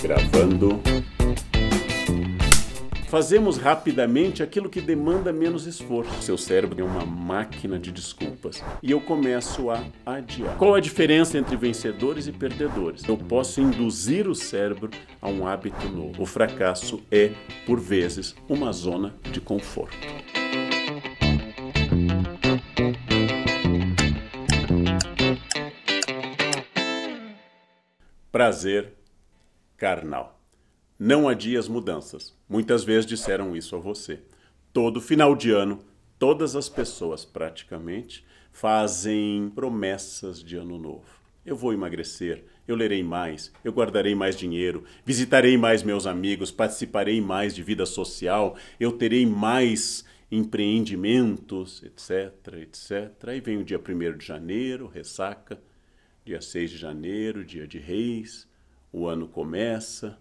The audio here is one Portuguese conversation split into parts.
Gravando. Fazemos rapidamente aquilo que demanda menos esforço. Seu cérebro é uma máquina de desculpas e eu começo a adiar. Qual a diferença entre vencedores e perdedores? Eu posso induzir o cérebro a um hábito novo. O fracasso é, por vezes, uma zona de conforto. Prazer carnal. Não adie as mudanças. Muitas vezes disseram isso a você. Todo final de ano, todas as pessoas praticamente fazem promessas de ano novo. Eu vou emagrecer, eu lerei mais, eu guardarei mais dinheiro, visitarei mais meus amigos, participarei mais de vida social, eu terei mais empreendimentos, etc, etc. Aí vem o dia 1 de janeiro, ressaca, dia 6 de janeiro, dia de reis, o ano começa,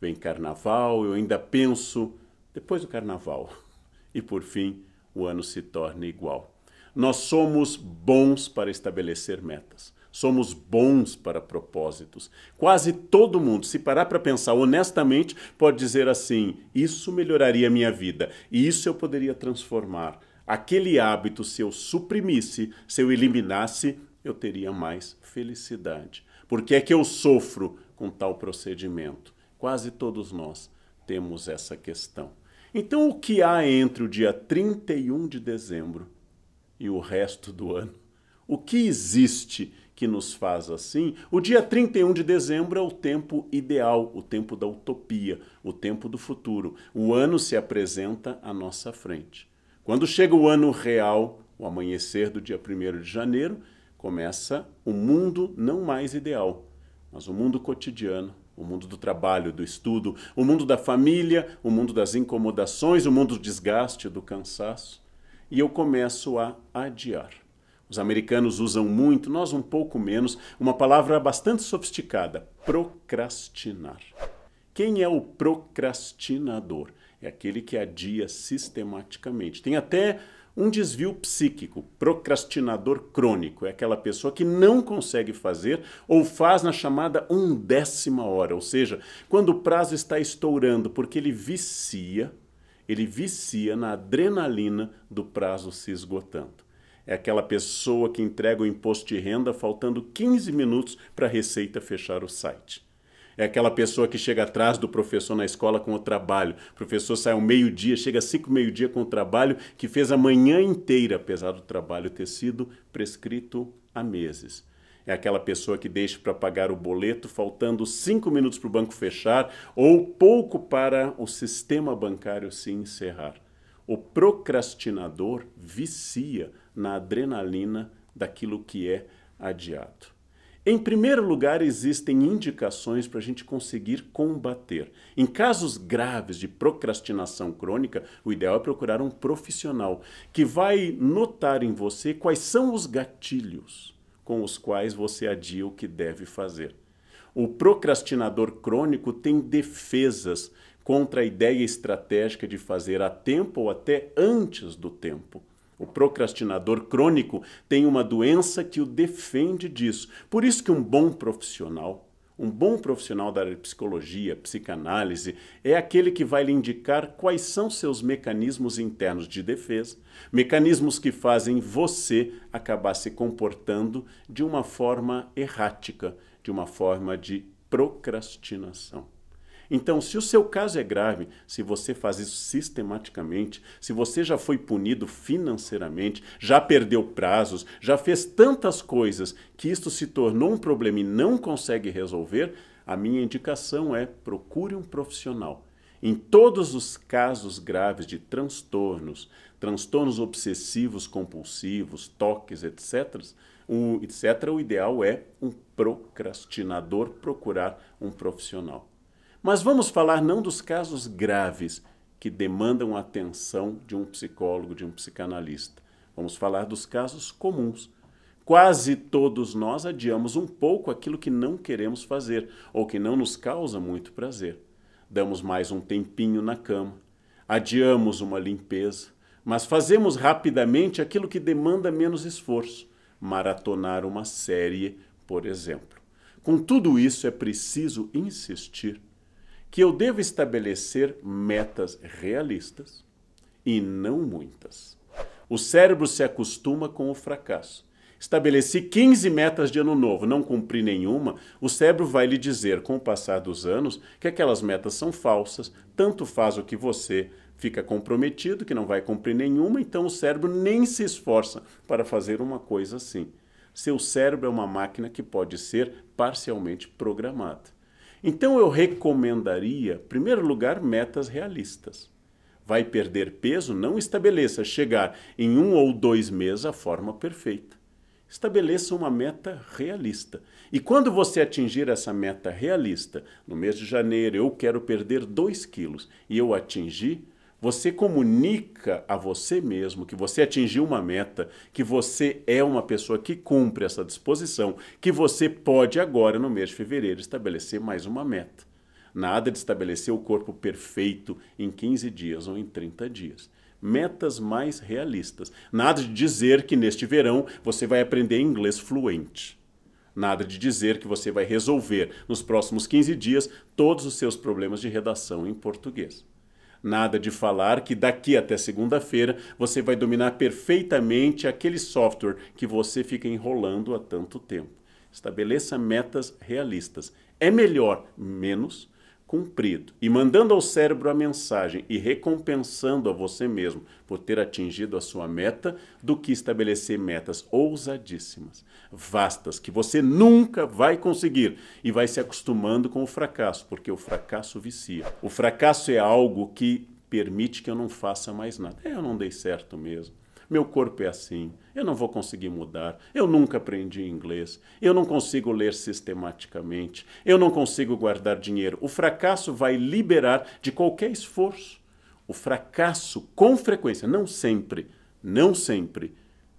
vem carnaval, eu ainda penso depois do carnaval. E por fim, o ano se torna igual. Nós somos bons para estabelecer metas. Somos bons para propósitos. Quase todo mundo, se parar para pensar honestamente, pode dizer assim: isso melhoraria minha vida, e isso eu poderia transformar. Aquele hábito, se eu suprimisse, se eu eliminasse, eu teria mais felicidade. Por que é que eu sofro? com tal procedimento. Quase todos nós temos essa questão. Então, o que há entre o dia 31 de dezembro e o resto do ano? O que existe que nos faz assim? O dia 31 de dezembro é o tempo ideal, o tempo da utopia, o tempo do futuro. O ano se apresenta à nossa frente. Quando chega o ano real, o amanhecer do dia 1 de janeiro, começa o mundo não mais ideal, mas o mundo cotidiano, o mundo do trabalho, do estudo, o mundo da família, o mundo das incomodações, o mundo do desgaste, do cansaço, e eu começo a adiar. Os americanos usam muito, nós um pouco menos, uma palavra bastante sofisticada: procrastinar. Quem é o procrastinador? É aquele que adia sistematicamente. Tem até um desvio psíquico, procrastinador crônico, é aquela pessoa que não consegue fazer ou faz na chamada um décima hora, ou seja, quando o prazo está estourando, porque ele vicia, ele vicia na adrenalina do prazo se esgotando. É aquela pessoa que entrega o imposto de renda faltando 15 minutos para a receita fechar o site. É aquela pessoa que chega atrás do professor na escola com o trabalho. O professor sai ao meio-dia, chega cinco meio-dia com o trabalho que fez a manhã inteira, apesar do trabalho ter sido prescrito há meses. É aquela pessoa que deixa para pagar o boleto faltando cinco minutos para o banco fechar ou pouco para o sistema bancário se encerrar. O procrastinador vicia na adrenalina daquilo que é adiado. Em primeiro lugar, existem indicações para a gente conseguir combater. Em casos graves de procrastinação crônica, o ideal é procurar um profissional que vai notar em você quais são os gatilhos com os quais você adia o que deve fazer. O procrastinador crônico tem defesas contra a ideia estratégica de fazer a tempo ou até antes do tempo. O procrastinador crônico tem uma doença que o defende disso. Por isso que um bom profissional um bom profissional da área de psicologia, psicanálise, é aquele que vai lhe indicar quais são seus mecanismos internos de defesa, mecanismos que fazem você acabar se comportando de uma forma errática, de uma forma de procrastinação. Então, se o seu caso é grave, se você faz isso sistematicamente, se você já foi punido financeiramente, já perdeu prazos, já fez tantas coisas que isto se tornou um problema e não consegue resolver, a minha indicação é procure um profissional. Em todos os casos graves de transtornos, transtornos obsessivos compulsivos, toques, etc., o, etc., o ideal é um procrastinador procurar um profissional. Mas vamos falar não dos casos graves que demandam a atenção de um psicólogo, de um psicanalista. Vamos falar dos casos comuns. Quase todos nós adiamos um pouco aquilo que não queremos fazer ou que não nos causa muito prazer. Damos mais um tempinho na cama, adiamos uma limpeza, mas fazemos rapidamente aquilo que demanda menos esforço maratonar uma série, por exemplo. Com tudo isso é preciso insistir que eu devo estabelecer metas realistas e não muitas. O cérebro se acostuma com o fracasso. Estabeleci 15 metas de ano novo, não cumpri nenhuma, o cérebro vai lhe dizer com o passar dos anos que aquelas metas são falsas, tanto faz o que você fica comprometido, que não vai cumprir nenhuma, então o cérebro nem se esforça para fazer uma coisa assim. Seu cérebro é uma máquina que pode ser parcialmente programada. Então eu recomendaria, em primeiro lugar, metas realistas. Vai perder peso? Não estabeleça chegar em um ou dois meses à forma perfeita. Estabeleça uma meta realista. E quando você atingir essa meta realista, no mês de janeiro eu quero perder 2 quilos e eu atingi, você comunica a você mesmo que você atingiu uma meta, que você é uma pessoa que cumpre essa disposição, que você pode agora, no mês de fevereiro, estabelecer mais uma meta. Nada de estabelecer o corpo perfeito em 15 dias ou em 30 dias. Metas mais realistas. Nada de dizer que neste verão você vai aprender inglês fluente. Nada de dizer que você vai resolver nos próximos 15 dias todos os seus problemas de redação em português. Nada de falar que daqui até segunda-feira você vai dominar perfeitamente aquele software que você fica enrolando há tanto tempo. Estabeleça metas realistas. É melhor menos cumprido e mandando ao cérebro a mensagem e recompensando a você mesmo por ter atingido a sua meta do que estabelecer metas ousadíssimas, vastas, que você nunca vai conseguir e vai se acostumando com o fracasso, porque o fracasso vicia. O fracasso é algo que permite que eu não faça mais nada. É, eu não dei certo mesmo. Meu corpo é assim, eu não vou conseguir mudar, eu nunca aprendi inglês, eu não consigo ler sistematicamente, eu não consigo guardar dinheiro. O fracasso vai liberar de qualquer esforço. O fracasso, com frequência, não sempre, não sempre,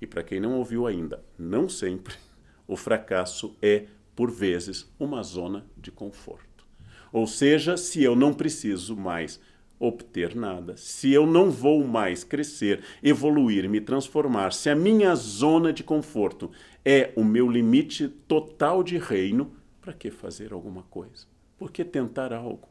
e para quem não ouviu ainda, não sempre, o fracasso é, por vezes, uma zona de conforto. Ou seja, se eu não preciso mais obter nada. Se eu não vou mais crescer, evoluir, me transformar, se a minha zona de conforto é o meu limite total de reino, para que fazer alguma coisa? Por que tentar algo?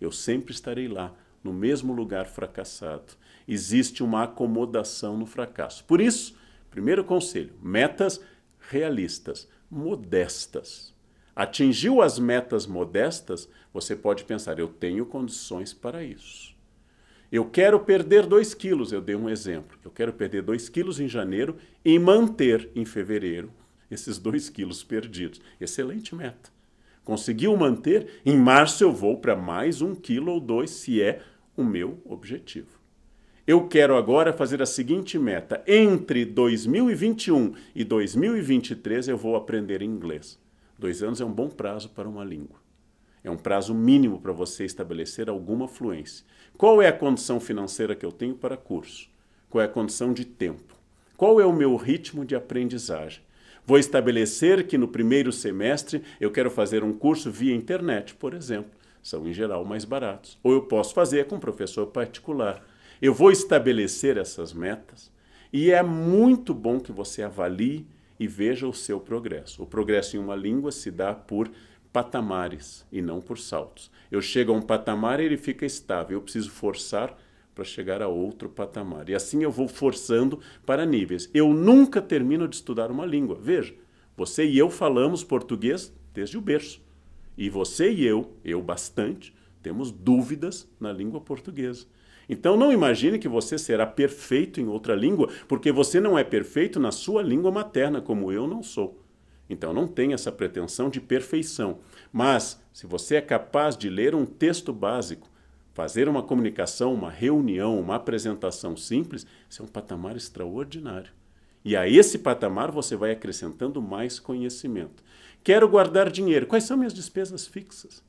Eu sempre estarei lá, no mesmo lugar fracassado. Existe uma acomodação no fracasso. Por isso, primeiro conselho: metas realistas, modestas. Atingiu as metas modestas, você pode pensar: eu tenho condições para isso. Eu quero perder 2 quilos, eu dei um exemplo. Eu quero perder 2 quilos em janeiro e manter em fevereiro esses 2 quilos perdidos. Excelente meta. Conseguiu manter? Em março eu vou para mais um quilo ou dois, se é o meu objetivo. Eu quero agora fazer a seguinte meta: entre 2021 e 2023 eu vou aprender inglês. Dois anos é um bom prazo para uma língua. É um prazo mínimo para você estabelecer alguma fluência. Qual é a condição financeira que eu tenho para curso? Qual é a condição de tempo? Qual é o meu ritmo de aprendizagem? Vou estabelecer que no primeiro semestre eu quero fazer um curso via internet, por exemplo. São em geral mais baratos. Ou eu posso fazer com um professor particular. Eu vou estabelecer essas metas e é muito bom que você avalie e veja o seu progresso. O progresso em uma língua se dá por patamares e não por saltos. Eu chego a um patamar e ele fica estável. Eu preciso forçar para chegar a outro patamar. E assim eu vou forçando para níveis. Eu nunca termino de estudar uma língua. Veja, você e eu falamos português desde o berço. E você e eu, eu bastante, temos dúvidas na língua portuguesa. Então não imagine que você será perfeito em outra língua, porque você não é perfeito na sua língua materna, como eu não sou. Então não tem essa pretensão de perfeição. Mas se você é capaz de ler um texto básico, fazer uma comunicação, uma reunião, uma apresentação simples, isso é um patamar extraordinário. E a esse patamar você vai acrescentando mais conhecimento. Quero guardar dinheiro. Quais são minhas despesas fixas?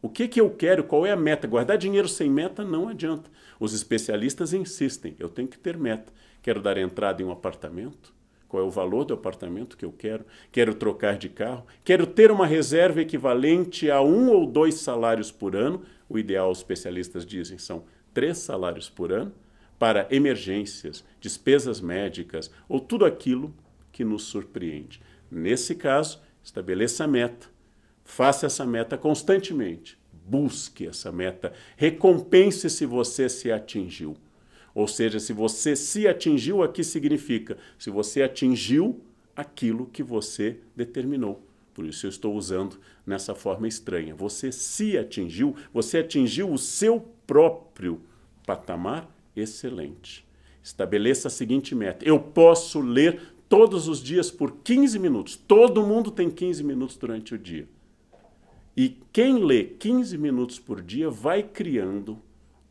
O que, que eu quero? Qual é a meta? Guardar dinheiro sem meta não adianta. Os especialistas insistem: eu tenho que ter meta. Quero dar entrada em um apartamento? qual é o valor do apartamento que eu quero, quero trocar de carro, quero ter uma reserva equivalente a um ou dois salários por ano, o ideal, os especialistas dizem, são três salários por ano, para emergências, despesas médicas ou tudo aquilo que nos surpreende. Nesse caso, estabeleça a meta, faça essa meta constantemente, busque essa meta, recompense se você se atingiu. Ou seja, se você se atingiu aqui, significa se você atingiu aquilo que você determinou. Por isso eu estou usando nessa forma estranha. Você se atingiu, você atingiu o seu próprio patamar excelente. Estabeleça a seguinte meta: eu posso ler todos os dias por 15 minutos. Todo mundo tem 15 minutos durante o dia. E quem lê 15 minutos por dia vai criando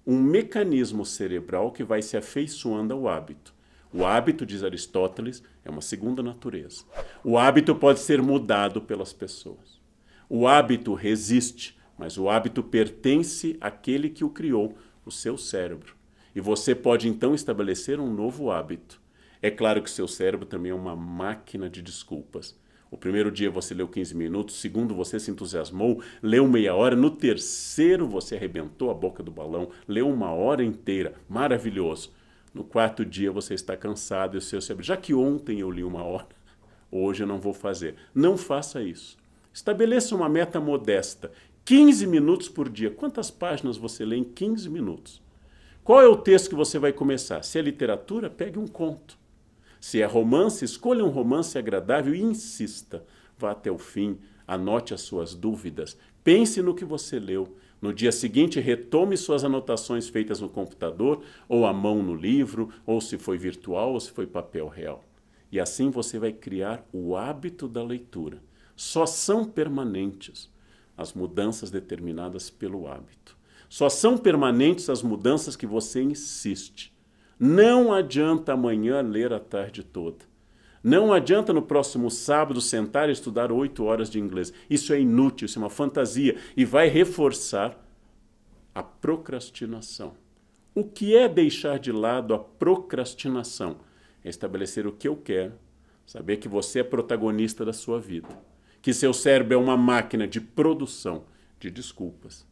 um mecanismo cerebral que vai se afeiçoando ao hábito. O hábito, diz Aristóteles, é uma segunda natureza. O hábito pode ser mudado pelas pessoas. O hábito resiste, mas o hábito pertence àquele que o criou, o seu cérebro. E você pode então estabelecer um novo hábito. É claro que seu cérebro também é uma máquina de desculpas. O primeiro dia você leu 15 minutos, segundo você se entusiasmou, leu meia hora, no terceiro você arrebentou a boca do balão, leu uma hora inteira, maravilhoso. No quarto dia você está cansado e o seu cérebro, já que ontem eu li uma hora, hoje eu não vou fazer. Não faça isso. Estabeleça uma meta modesta, 15 minutos por dia. Quantas páginas você lê em 15 minutos? Qual é o texto que você vai começar? Se é literatura, pegue um conto. Se é romance, escolha um romance agradável e insista. Vá até o fim, anote as suas dúvidas, pense no que você leu. No dia seguinte, retome suas anotações feitas no computador, ou à mão no livro, ou se foi virtual ou se foi papel real. E assim você vai criar o hábito da leitura. Só são permanentes as mudanças determinadas pelo hábito. Só são permanentes as mudanças que você insiste. Não adianta amanhã ler a tarde toda. Não adianta no próximo sábado sentar e estudar oito horas de inglês. Isso é inútil, isso é uma fantasia e vai reforçar a procrastinação. O que é deixar de lado a procrastinação? É estabelecer o que eu quero, saber que você é protagonista da sua vida, que seu cérebro é uma máquina de produção de desculpas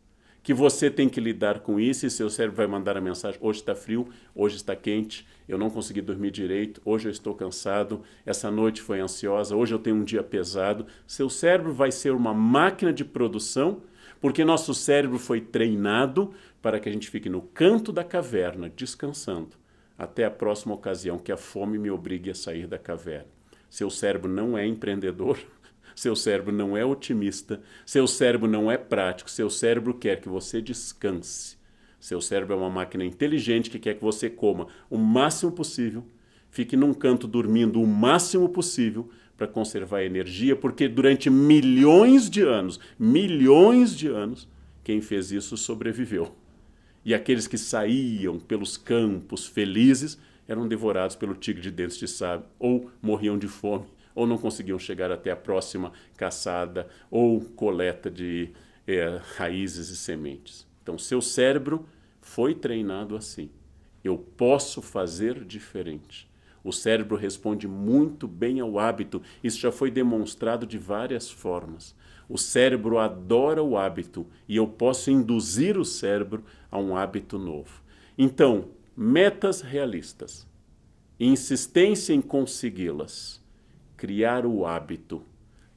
que você tem que lidar com isso e seu cérebro vai mandar a mensagem: hoje está frio, hoje está quente, eu não consegui dormir direito, hoje eu estou cansado, essa noite foi ansiosa, hoje eu tenho um dia pesado. Seu cérebro vai ser uma máquina de produção, porque nosso cérebro foi treinado para que a gente fique no canto da caverna, descansando, até a próxima ocasião que a fome me obrigue a sair da caverna. Seu cérebro não é empreendedor seu cérebro não é otimista, seu cérebro não é prático, seu cérebro quer que você descanse. Seu cérebro é uma máquina inteligente que quer que você coma o máximo possível, fique num canto dormindo o máximo possível para conservar energia, porque durante milhões de anos, milhões de anos, quem fez isso sobreviveu. E aqueles que saíam pelos campos felizes eram devorados pelo tigre de dentes de sabre ou morriam de fome ou não conseguiam chegar até a próxima caçada ou coleta de é, raízes e sementes. Então, seu cérebro foi treinado assim. Eu posso fazer diferente. O cérebro responde muito bem ao hábito. Isso já foi demonstrado de várias formas. O cérebro adora o hábito e eu posso induzir o cérebro a um hábito novo. Então, metas realistas, insistência em consegui-las criar o hábito,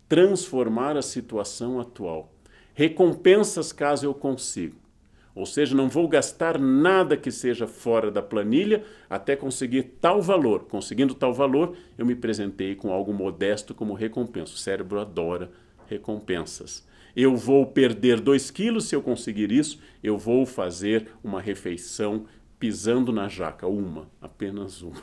transformar a situação atual. Recompensas caso eu consiga. Ou seja, não vou gastar nada que seja fora da planilha até conseguir tal valor. Conseguindo tal valor, eu me presentei com algo modesto como recompensa. O cérebro adora recompensas. Eu vou perder 2 quilos se eu conseguir isso, eu vou fazer uma refeição pisando na jaca, uma, apenas uma.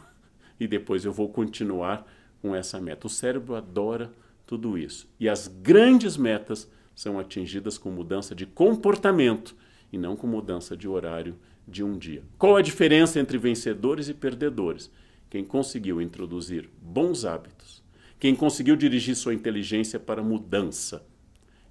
E depois eu vou continuar com essa meta. O cérebro adora tudo isso. E as grandes metas são atingidas com mudança de comportamento e não com mudança de horário de um dia. Qual a diferença entre vencedores e perdedores? Quem conseguiu introduzir bons hábitos, quem conseguiu dirigir sua inteligência para mudança,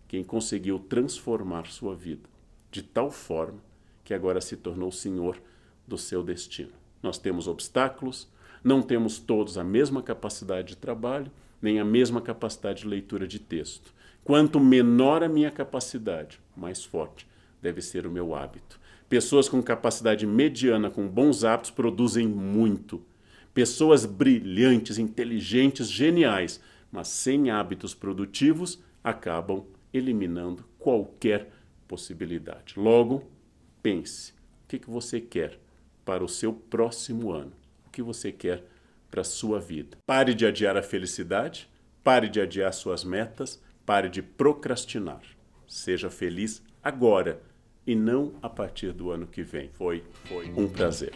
quem conseguiu transformar sua vida de tal forma que agora se tornou senhor do seu destino. Nós temos obstáculos, não temos todos a mesma capacidade de trabalho, nem a mesma capacidade de leitura de texto. Quanto menor a minha capacidade, mais forte deve ser o meu hábito. Pessoas com capacidade mediana, com bons hábitos, produzem muito. Pessoas brilhantes, inteligentes, geniais, mas sem hábitos produtivos, acabam eliminando qualquer possibilidade. Logo, pense: o que você quer para o seu próximo ano? que você quer para a sua vida. Pare de adiar a felicidade, pare de adiar suas metas, pare de procrastinar. Seja feliz agora e não a partir do ano que vem. Foi, foi. um prazer.